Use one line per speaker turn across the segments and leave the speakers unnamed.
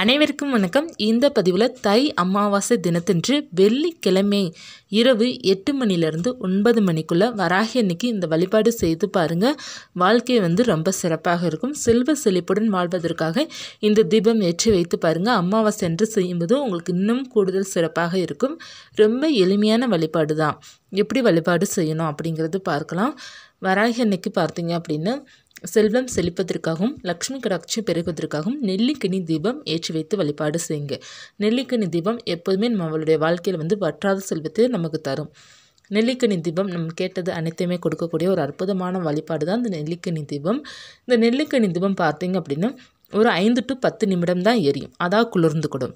அனைவருக்கும் வணக்கம் இந்த பதிவில் தை அமாவாசை தினத்தன்று வெள்ளிக்கிழமை இரவு எட்டு மணிலேருந்து ஒன்பது மணிக்குள்ளே வராகி அன்னைக்கு இந்த வழிபாடு செய்து பாருங்கள் வாழ்க்கை வந்து ரொம்ப சிறப்பாக இருக்கும் செல்வ செழிப்புடன் வாழ்வதற்காக இந்த தீபம் ஏற்றி வைத்து பாருங்கள் அமாவாசை என்று செய்யும்போது உங்களுக்கு இன்னும் கூடுதல் சிறப்பாக இருக்கும் ரொம்ப எளிமையான வழிபாடு தான் எப்படி வழிபாடு செய்யணும் அப்படிங்கிறது பார்க்கலாம் வராகி அன்னைக்கு பார்த்தீங்க அப்படின்னா செல்வம் செழிப்பதற்காகவும் லக்ஷ்மி கடாட்சி பெருகுவதற்காகவும் நெல்லிக்கனி தீபம் ஏற்றி வைத்து வழிபாடு செய்யுங்க நெல்லிக்கனி தீபம் எப்போதுமே நம்மளுடைய வாழ்க்கையில் வந்து வற்றாத செல்வத்தை நமக்கு தரும் நெல்லிக்கனி தீபம் நம்ம கேட்டது அனைத்தையுமே கொடுக்கக்கூடிய ஒரு அற்புதமான வழிபாடு தான் இந்த நெல்லிக்கனி தீபம் இந்த நெல்லிக்கனி தீபம் பார்த்தீங்க அப்படின்னா ஒரு ஐந்து டு பத்து நிமிடம் தான் எரியும் அதாக குளிர்ந்து கூடும்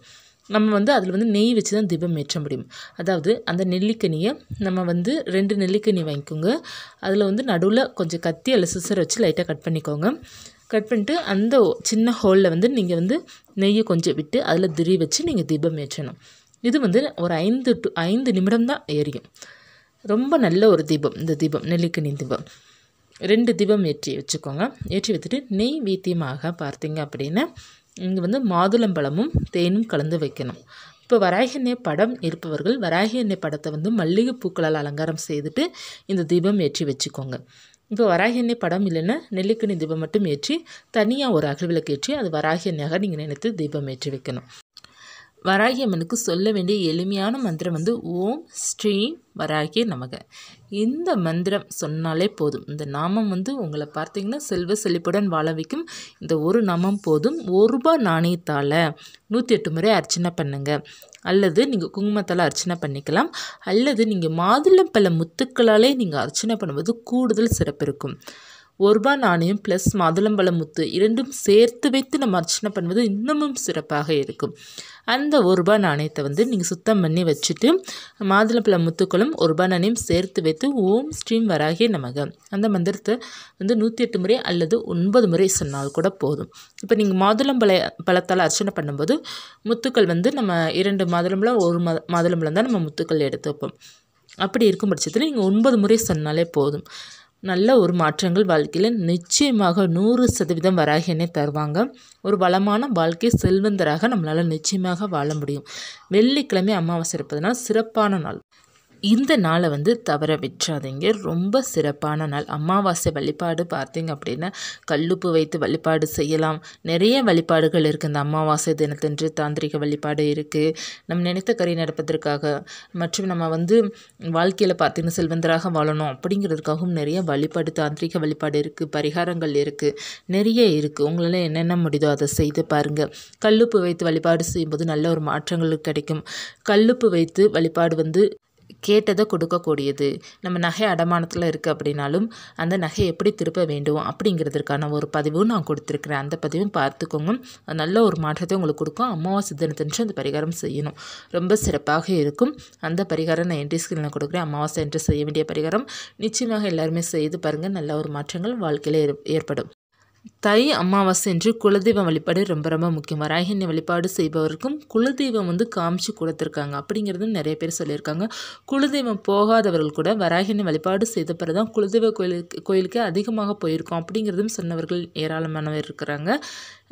நம்ம வந்து அதில் வந்து நெய் வச்சு தான் தீபம் ஏற்ற முடியும் அதாவது அந்த நெல்லிக்கனியை நம்ம வந்து ரெண்டு நெல்லிக்கனி வாங்கிக்கோங்க அதில் வந்து நடுவில் கொஞ்சம் கத்தி அல்ல சிசர் வச்சு லைட்டாக கட் பண்ணிக்கோங்க கட் பண்ணிட்டு அந்த சின்ன ஹோலில் வந்து நீங்கள் வந்து நெய்யை கொஞ்சம் விட்டு அதில் திரி வச்சு நீங்கள் தீபம் ஏற்றணும் இது வந்து ஒரு ஐந்து டு ஐந்து நிமிடம் தான் எரியும் ரொம்ப நல்ல ஒரு தீபம் இந்த தீபம் நெல்லிக்கனி தீபம் ரெண்டு தீபம் ஏற்றி வச்சுக்கோங்க ஏற்றி வச்சுட்டு நெய் வீத்தியமாக பார்த்தீங்க அப்படின்னா இங்கே வந்து மாதுளம்பழமும் தேனும் கலந்து வைக்கணும் இப்போ வராக எண்ணெய் படம் இருப்பவர்கள் வராகி எண்ணெய் படத்தை வந்து மல்லிகை பூக்களால் அலங்காரம் செய்துட்டு இந்த தீபம் ஏற்றி வச்சுக்கோங்க இப்போ வராகி எண்ணெய் படம் இல்லைன்னா நெல்லிக்கனி தீபம் மட்டும் ஏற்றி தனியாக ஒரு அகல் விளக்கு ஏற்றி அது வராகி எண்ணெயாக நீங்கள் நினைத்து தீபம் ஏற்றி வைக்கணும் வராகியம்மனுக்கு சொல்ல வேண்டிய எளிமையான மந்திரம் வந்து ஓம் ஸ்ரீம் வராகிய நமக இந்த மந்திரம் சொன்னாலே போதும் இந்த நாமம் வந்து உங்களை பார்த்தீங்கன்னா செல்வ செழிப்புடன் வாழ வைக்கும் இந்த ஒரு நாமம் போதும் ஒரு ரூபா நாணயத்தால் நூற்றி எட்டு முறை அர்ச்சனை பண்ணுங்கள் அல்லது நீங்கள் குங்குமத்தால் அர்ச்சனை பண்ணிக்கலாம் அல்லது நீங்கள் பல முத்துக்களாலே நீங்கள் அர்ச்சனை பண்ணுவது கூடுதல் சிறப்பு இருக்கும் ஒரு ரூபா நாணயம் ப்ளஸ் மாதுளம்பழம் முத்து இரண்டும் சேர்த்து வைத்து நம்ம அர்ச்சனை பண்ணுவது இன்னமும் சிறப்பாக இருக்கும் அந்த ஒரு ரூபா நாணயத்தை வந்து நீங்கள் சுத்தம் பண்ணி வச்சுட்டு மாதுளம்பழ முத்துக்களும் ஒரு ரூபா நாணயம் சேர்த்து வைத்து ஓம் ஸ்ரீம் வராகிய நமக அந்த மந்திரத்தை வந்து நூற்றி எட்டு முறை அல்லது ஒன்பது முறை சொன்னால் கூட போதும் இப்போ நீங்கள் மாதுளம்பழ பழத்தால் அர்ச்சனை பண்ணும்போது முத்துக்கள் வந்து நம்ம இரண்டு மாதுளம்பழம் ஒரு மாதுளம்பழம் தான் நம்ம முத்துக்கள் எடுத்து வைப்போம் அப்படி இருக்கும் பட்சத்தில் நீங்கள் ஒன்பது முறை சொன்னாலே போதும் நல்ல ஒரு மாற்றங்கள் வாழ்க்கையில் நிச்சயமாக நூறு சதவீதம் வராகியனை தருவாங்க ஒரு வளமான வாழ்க்கை செல்வந்தராக நம்மளால் நிச்சயமாக வாழ முடியும் வெள்ளிக்கிழமை அமாவாசை இருப்பதுனால் சிறப்பான நாள் இந்த நாளை வந்து தவற விற்றாதீங்க ரொம்ப சிறப்பான நாள் அமாவாசை வழிபாடு பார்த்தீங்க அப்படின்னா கல்லுப்பு வைத்து வழிபாடு செய்யலாம் நிறைய வழிபாடுகள் இருக்குது இந்த அமாவாசை தினத்தன்று தாந்திரிக வழிபாடு இருக்குது நம்ம நினைத்த கறி நடப்பதற்காக மற்றும் நம்ம வந்து வாழ்க்கையில் பார்த்தீங்கன்னா செல்வந்தராக வாழணும் அப்படிங்கிறதுக்காகவும் நிறைய வழிபாடு தாந்திரிக வழிபாடு இருக்குது பரிகாரங்கள் இருக்குது நிறைய இருக்குது உங்களால் என்னென்ன முடியுதோ அதை செய்து பாருங்கள் கல்லுப்பு வைத்து வழிபாடு செய்யும்போது நல்ல ஒரு மாற்றங்கள் கிடைக்கும் கல்லுப்பு வைத்து வழிபாடு வந்து கேட்டதை கொடுக்கக்கூடியது நம்ம நகை அடமானத்தில் இருக்குது அப்படின்னாலும் அந்த நகை எப்படி திருப்ப வேண்டும் அப்படிங்கிறதுக்கான ஒரு பதிவும் நான் கொடுத்துருக்குறேன் அந்த பதிவும் பார்த்துக்கோங்க நல்ல ஒரு மாற்றத்தை உங்களுக்கு கொடுக்கும் அமாவாசை தினத்தன்று அந்த பரிகாரம் செய்யணும் ரொம்ப சிறப்பாக இருக்கும் அந்த பரிகாரம் நான் என்ட்ரி ஸ்கிரீனில் கொடுக்குறேன் அமாவாசை என்று செய்ய வேண்டிய பரிகாரம் நிச்சயமாக எல்லாருமே செய்து பாருங்கள் நல்ல ஒரு மாற்றங்கள் வாழ்க்கையில் ஏற்படும் தை அமாவாசை என்று குலதெய்வம் வழிபாடு ரொம்ப ரொம்ப முக்கியம் வராகினி வழிபாடு செய்பவருக்கும் குலதெய்வம் வந்து காமிச்சு கொடுத்துருக்காங்க அப்படிங்கிறது நிறைய பேர் சொல்லியிருக்காங்க குலதெய்வம் போகாதவர்கள் கூட வராகினி வழிபாடு செய்த பிறகு தான் குலதெய்வ கோயிலுக்கு கோயிலுக்கு அதிகமாக போயிருக்கோம் அப்படிங்கிறதும் சொன்னவர்கள் ஏராளமானவர் இருக்கிறாங்க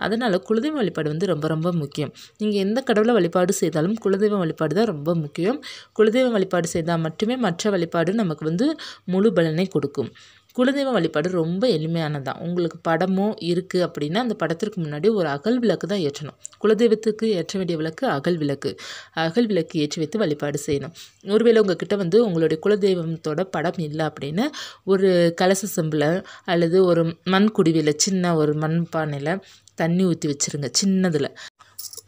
அதனால் குலதெய்வ வழிபாடு வந்து ரொம்ப ரொம்ப முக்கியம் நீங்கள் எந்த கடவுளை வழிபாடு செய்தாலும் குலதெய்வ வழிபாடு தான் ரொம்ப முக்கியம் குலதெய்வ வழிபாடு செய்தால் மட்டுமே மற்ற வழிபாடு நமக்கு வந்து முழு பலனை கொடுக்கும் குலதெய்வம் வழிபாடு ரொம்ப எளிமையானதான் உங்களுக்கு படமோ இருக்குது அப்படின்னா அந்த படத்திற்கு முன்னாடி ஒரு அகல் விளக்கு தான் ஏற்றணும் குலதெய்வத்துக்கு ஏற்ற வேண்டிய விளக்கு அகல் விளக்கு அகல் விளக்கு ஏற்றி வைத்து வழிபாடு செய்யணும் ஒருவேளை உங்ககிட்ட வந்து உங்களுடைய குலதெய்வத்தோட படம் இல்லை அப்படின்னா ஒரு கலச செம்பில் அல்லது ஒரு மண் குடிவில் சின்ன ஒரு மண் பானையில் தண்ணி ஊற்றி வச்சுருங்க சின்னதில்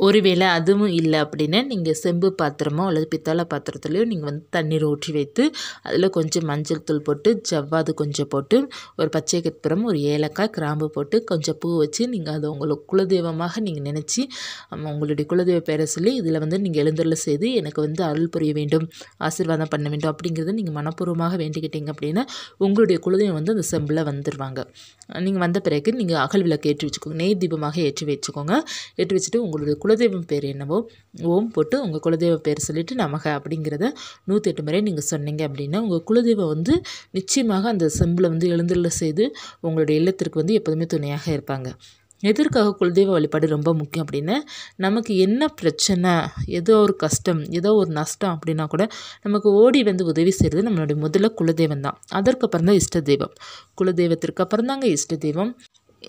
ஒருவேளை அதுவும் இல்லை அப்படின்னா நீங்கள் செம்பு பாத்திரமோ அல்லது பித்தளை பாத்திரத்துலையோ நீங்கள் வந்து தண்ணீர் ஊற்றி வைத்து அதில் கொஞ்சம் மஞ்சள் தூள் போட்டு ஜவ்வாது கொஞ்சம் போட்டு ஒரு பச்சை கற்பரம் ஒரு ஏலக்காய் கிராம்பு போட்டு கொஞ்சம் பூ வச்சு நீங்கள் அதை உங்களுக்கு குலதெய்வமாக நீங்கள் நினச்சி உங்களுடைய குலதெய்வ பேரை சொல்லி இதில் வந்து நீங்கள் எழுந்தருள் செய்து எனக்கு வந்து அருள் புரிய வேண்டும் ஆசீர்வாதம் பண்ண வேண்டும் அப்படிங்கிறத நீங்கள் மனப்பூர்வமாக வேண்டிக்கிட்டீங்க அப்படின்னா உங்களுடைய குலதெய்வம் வந்து அந்த செம்பில் வந்துடுவாங்க நீங்கள் வந்த பிறகு நீங்கள் அகல் விளக்கு ஏற்றி வச்சுக்கோங்க நெய் தீபமாக ஏற்றி வச்சுக்கோங்க ஏற்றி வச்சுட்டு உங்களுடைய குல குலதெய்வம் பேர் என்னவோ ஓம் போட்டு உங்கள் குலதெய்வ பேர் சொல்லிவிட்டு நமக அப்படிங்கிறத நூற்றி எட்டு முறை நீங்கள் சொன்னீங்க அப்படின்னா உங்கள் குலதெய்வம் வந்து நிச்சயமாக அந்த செம்பில் வந்து எழுந்துள்ள செய்து உங்களுடைய இல்லத்திற்கு வந்து எப்போதுமே துணையாக இருப்பாங்க எதற்காக குலதெய்வ வழிபாடு ரொம்ப முக்கியம் அப்படின்னா நமக்கு என்ன பிரச்சனை ஏதோ ஒரு கஷ்டம் ஏதோ ஒரு நஷ்டம் அப்படின்னா கூட நமக்கு ஓடி வந்து உதவி செய்கிறது நம்மளுடைய முதல்ல குலதெய்வம் தான் அதற்கப்புறம் தான் இஷ்ட தெய்வம் குலதெய்வத்திற்கு அப்புறம் தாங்க இஷ்ட தெய்வம்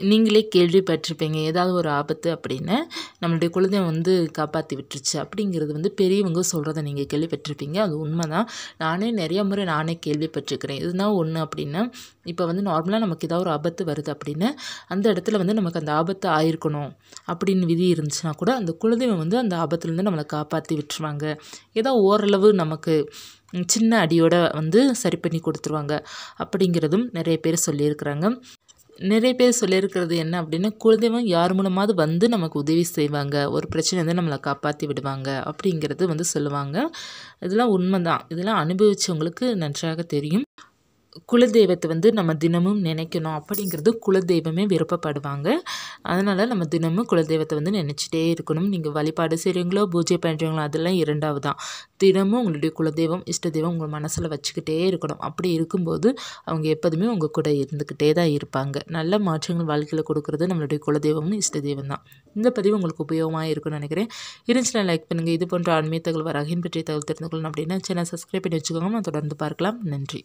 நீங்களே கேள்விப்பட்டிருப்பீங்க ஏதாவது ஒரு ஆபத்து அப்படின்னு நம்மளுடைய குழந்தை வந்து காப்பாற்றி விட்டுருச்சு அப்படிங்கிறது வந்து பெரியவங்க சொல்கிறத நீங்கள் கேள்விப்பட்டிருப்பீங்க அது உண்மை தான் நானே நிறைய முறை நானே கேள்விப்பட்டிருக்கிறேன் இதுதான் ஒன்று அப்படின்னா இப்போ வந்து நார்மலாக நமக்கு ஏதாவது ஒரு ஆபத்து வருது அப்படின்னு அந்த இடத்துல வந்து நமக்கு அந்த ஆபத்து ஆயிருக்கணும் அப்படின்னு விதி இருந்துச்சுன்னா கூட அந்த குலதெய்வம் வந்து அந்த ஆபத்துலேருந்து நம்மளை காப்பாற்றி விட்டுருவாங்க ஏதோ ஓரளவு நமக்கு சின்ன அடியோட வந்து சரி பண்ணி கொடுத்துருவாங்க அப்படிங்கிறதும் நிறைய பேர் சொல்லியிருக்கிறாங்க நிறைய பேர் சொல்லியிருக்கிறது என்ன அப்படின்னா குலதெய்வம் யார் மூலமாவது வந்து நமக்கு உதவி செய்வாங்க ஒரு பிரச்சனை வந்து நம்மளை காப்பாற்றி விடுவாங்க அப்படிங்கிறது வந்து சொல்லுவாங்க இதெல்லாம் உண்மைதான் இதெல்லாம் அனுபவித்தவங்களுக்கு நன்றாக தெரியும் குலதெய்வத்தை வந்து நம்ம தினமும் நினைக்கணும் அப்படிங்கிறது குலதெய்வமே விருப்பப்படுவாங்க அதனால் நம்ம தினமும் குலதெய்வத்தை வந்து நினச்சிட்டே இருக்கணும் நீங்கள் வழிபாடு செய்கிறீங்களோ பூஜை பண்ணுறீங்களோ அதெல்லாம் இரண்டாவது தான் தினமும் உங்களுடைய குலதெய்வம் இஷ்ட தெய்வம் உங்கள் மனசில் வச்சுக்கிட்டே இருக்கணும் அப்படி இருக்கும்போது அவங்க எப்போதுமே உங்கள் கூட இருந்துக்கிட்டே தான் இருப்பாங்க நல்ல மாற்றங்கள் வாழ்க்கையில் கொடுக்குறது நம்மளுடைய குலதெய்வமும் இஷ்ட தெய்வம் தான் இந்த பதிவு உங்களுக்கு உபயோகமாக இருக்கும்னு நினைக்கிறேன் இருந்துச்சுனா லைக் பண்ணுங்கள் இது போன்ற ஆன்மீக தகவல் வரகின் பற்றிய தகவல் தெரிந்து கொள்ளணும் அப்படின்னா சேனல் சப்ஸ்கிரைப் பண்ணி வச்சுக்கோங்க நான் தொடர்ந்து பார்க்கலாம் நன்றி